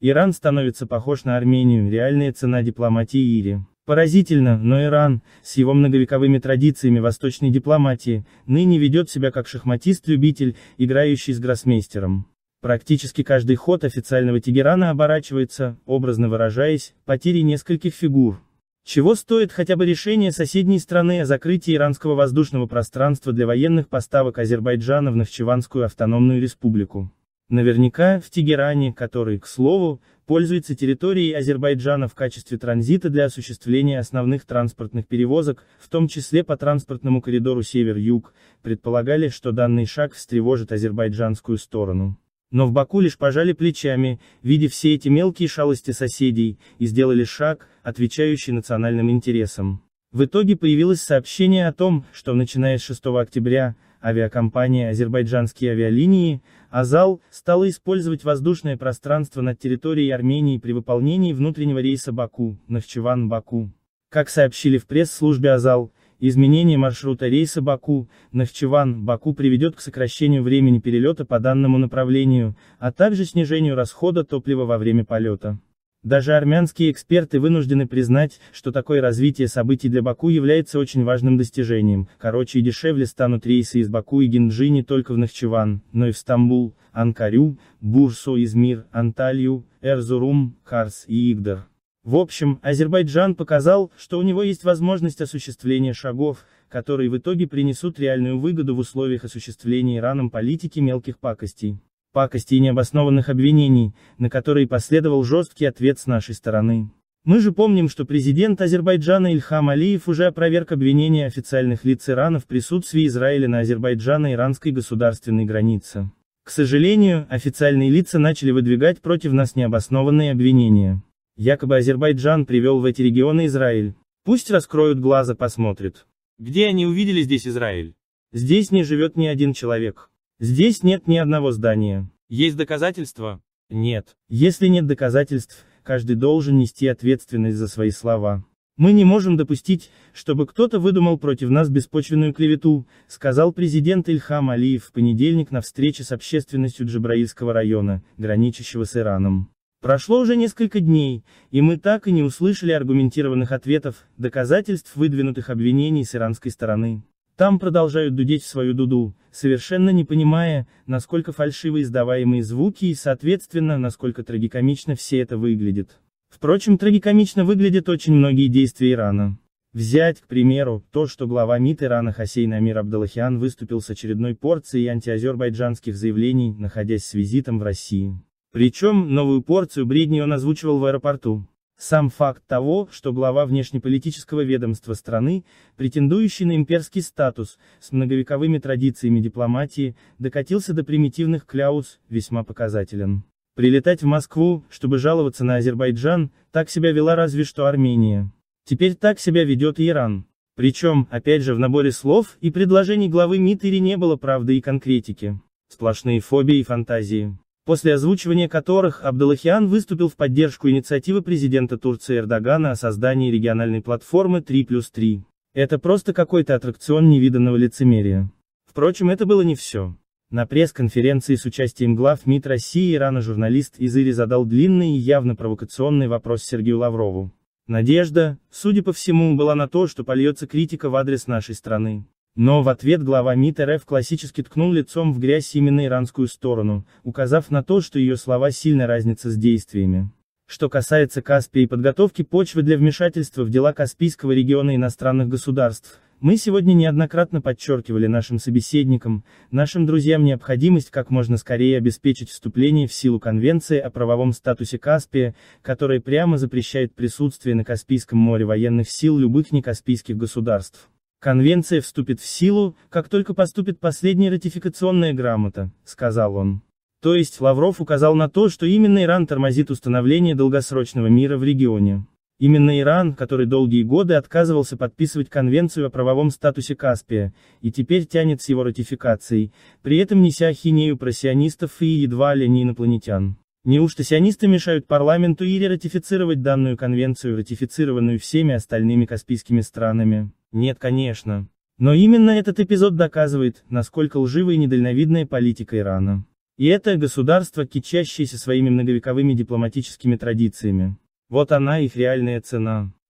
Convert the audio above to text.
Иран становится похож на Армению, реальная цена дипломатии Ири. Поразительно, но Иран, с его многовековыми традициями восточной дипломатии, ныне ведет себя как шахматист-любитель, играющий с гроссмейстером. Практически каждый ход официального Тегерана оборачивается, образно выражаясь, потерей нескольких фигур. Чего стоит хотя бы решение соседней страны о закрытии иранского воздушного пространства для военных поставок Азербайджана в Нахчеванскую автономную республику. Наверняка, в Тегеране, который, к слову, пользуется территорией Азербайджана в качестве транзита для осуществления основных транспортных перевозок, в том числе по транспортному коридору север-юг, предполагали, что данный шаг встревожит азербайджанскую сторону. Но в Баку лишь пожали плечами, видя все эти мелкие шалости соседей, и сделали шаг, отвечающий национальным интересам. В итоге появилось сообщение о том, что начиная с 6 октября, авиакомпания «Азербайджанские авиалинии», «Азал», стала использовать воздушное пространство над территорией Армении при выполнении внутреннего рейса Баку, Нахчеван-Баку. Как сообщили в пресс-службе «Азал», изменение маршрута рейса Баку, Нахчеван, Баку приведет к сокращению времени перелета по данному направлению, а также снижению расхода топлива во время полета. Даже армянские эксперты вынуждены признать, что такое развитие событий для Баку является очень важным достижением, короче и дешевле станут рейсы из Баку и Генджи не только в Нахчеван, но и в Стамбул, Анкарю, Бурсу, Измир, Анталью, Эрзурум, Карс и Игдар. В общем, Азербайджан показал, что у него есть возможность осуществления шагов, которые в итоге принесут реальную выгоду в условиях осуществления Ираном политики мелких пакостей пакости и необоснованных обвинений, на которые последовал жесткий ответ с нашей стороны. Мы же помним, что президент Азербайджана Ильхам Алиев уже опроверг обвинения официальных лиц Ирана в присутствии Израиля на Азербайджано-иранской государственной границе. К сожалению, официальные лица начали выдвигать против нас необоснованные обвинения. Якобы Азербайджан привел в эти регионы Израиль. Пусть раскроют глаза, посмотрят. Где они увидели здесь Израиль? Здесь не живет ни один человек. Здесь нет ни одного здания. Есть доказательства? Нет. Если нет доказательств, каждый должен нести ответственность за свои слова. Мы не можем допустить, чтобы кто-то выдумал против нас беспочвенную клевету, сказал президент Ильхам Алиев в понедельник на встрече с общественностью Джабраильского района, граничащего с Ираном. Прошло уже несколько дней, и мы так и не услышали аргументированных ответов, доказательств выдвинутых обвинений с иранской стороны. Там продолжают дудеть свою дуду, совершенно не понимая, насколько фальшивы издаваемые звуки и, соответственно, насколько трагикомично все это выглядит. Впрочем, трагикомично выглядят очень многие действия Ирана. Взять, к примеру, то, что глава МИД Ирана Хасейн Амир Абдалахиан выступил с очередной порцией антиазербайджанских заявлений, находясь с визитом в России. Причем, новую порцию бредни он озвучивал в аэропорту. Сам факт того, что глава внешнеполитического ведомства страны, претендующий на имперский статус, с многовековыми традициями дипломатии, докатился до примитивных кляус, весьма показателен. Прилетать в Москву, чтобы жаловаться на Азербайджан, так себя вела разве что Армения. Теперь так себя ведет Иран. Причем, опять же в наборе слов и предложений главы МИД Ири не было правды и конкретики. Сплошные фобии и фантазии после озвучивания которых Абдалахиан выступил в поддержку инициативы президента Турции Эрдогана о создании региональной платформы 3 плюс 3. Это просто какой-то аттракцион невиданного лицемерия. Впрочем, это было не все. На пресс-конференции с участием глав МИД России и Ирана журналист Изыри задал длинный и явно провокационный вопрос Сергею Лаврову. Надежда, судя по всему, была на то, что польется критика в адрес нашей страны. Но в ответ глава МИД РФ классически ткнул лицом в грязь именно иранскую сторону, указав на то, что ее слова сильно разнятся с действиями. Что касается Каспия и подготовки почвы для вмешательства в дела Каспийского региона иностранных государств, мы сегодня неоднократно подчеркивали нашим собеседникам, нашим друзьям необходимость как можно скорее обеспечить вступление в силу Конвенции о правовом статусе Каспия, которая прямо запрещает присутствие на Каспийском море военных сил любых некаспийских государств. Конвенция вступит в силу, как только поступит последняя ратификационная грамота, сказал он. То есть Лавров указал на то, что именно Иран тормозит установление долгосрочного мира в регионе. Именно Иран, который долгие годы отказывался подписывать конвенцию о правовом статусе Каспия, и теперь тянет с его ратификацией, при этом неся ахинею про сионистов и едва ли не инопланетян. Неужто сионисты мешают парламенту или ратифицировать данную конвенцию, ратифицированную всеми остальными каспийскими странами? Нет, конечно. Но именно этот эпизод доказывает, насколько лживая и недальновидная политика Ирана. И это государство, кичащееся своими многовековыми дипломатическими традициями. Вот она их реальная цена.